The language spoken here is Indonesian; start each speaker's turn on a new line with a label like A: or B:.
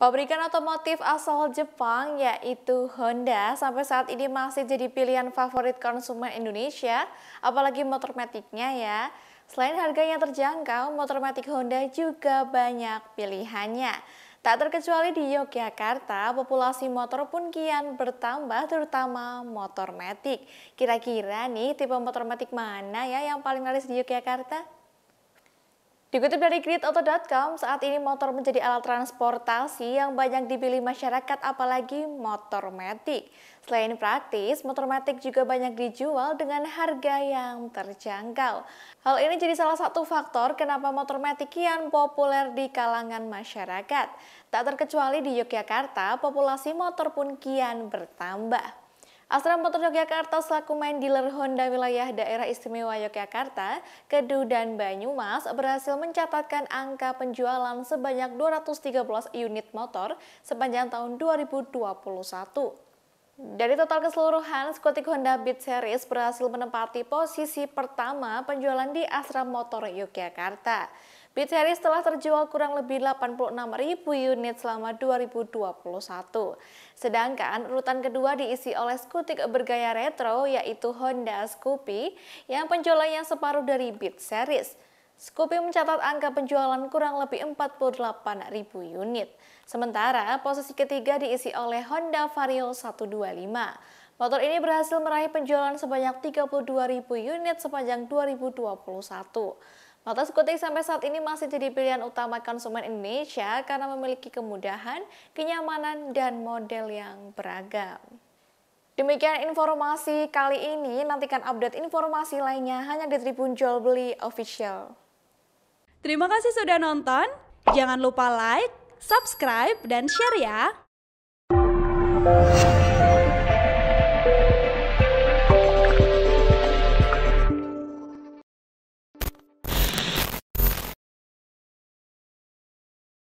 A: Pabrikan otomotif asal Jepang yaitu Honda sampai saat ini masih jadi pilihan favorit konsumen Indonesia, apalagi motor metiknya ya. Selain harganya terjangkau, motor metik Honda juga banyak pilihannya. Tak terkecuali di Yogyakarta, populasi motor pun kian bertambah terutama motor metik. Kira-kira nih tipe motor metik mana ya yang paling laris di Yogyakarta? Dikutip dari gridauto.com, saat ini motor menjadi alat transportasi yang banyak dipilih masyarakat apalagi motor metik. Selain praktis, motor metik juga banyak dijual dengan harga yang terjangkau. Hal ini jadi salah satu faktor kenapa motor metik kian populer di kalangan masyarakat. Tak terkecuali di Yogyakarta, populasi motor pun kian bertambah. Astra Motor Yogyakarta selaku main dealer Honda wilayah daerah istimewa Yogyakarta, Kedu dan Banyumas berhasil mencatatkan angka penjualan sebanyak 213 unit motor sepanjang tahun 2021. Dari total keseluruhan, Skotik Honda Beat Series berhasil menempati posisi pertama penjualan di Astra Motor Yogyakarta. Beat Series telah terjual kurang lebih 86.000 unit selama 2021. Sedangkan urutan kedua diisi oleh skutik bergaya retro yaitu Honda Scoopy yang penjualannya separuh dari Beat Series. Scoopy mencatat angka penjualan kurang lebih 48.000 unit. Sementara posisi ketiga diisi oleh Honda Vario 125. Motor ini berhasil meraih penjualan sebanyak 32.000 unit sepanjang 2021. Mata Skutik sampai saat ini masih jadi pilihan utama konsumen Indonesia karena memiliki kemudahan, kenyamanan, dan model yang beragam. Demikian informasi kali ini, nantikan update informasi lainnya hanya di Tribun Jual Beli Official. Terima kasih sudah nonton, jangan lupa like, subscribe, dan share ya!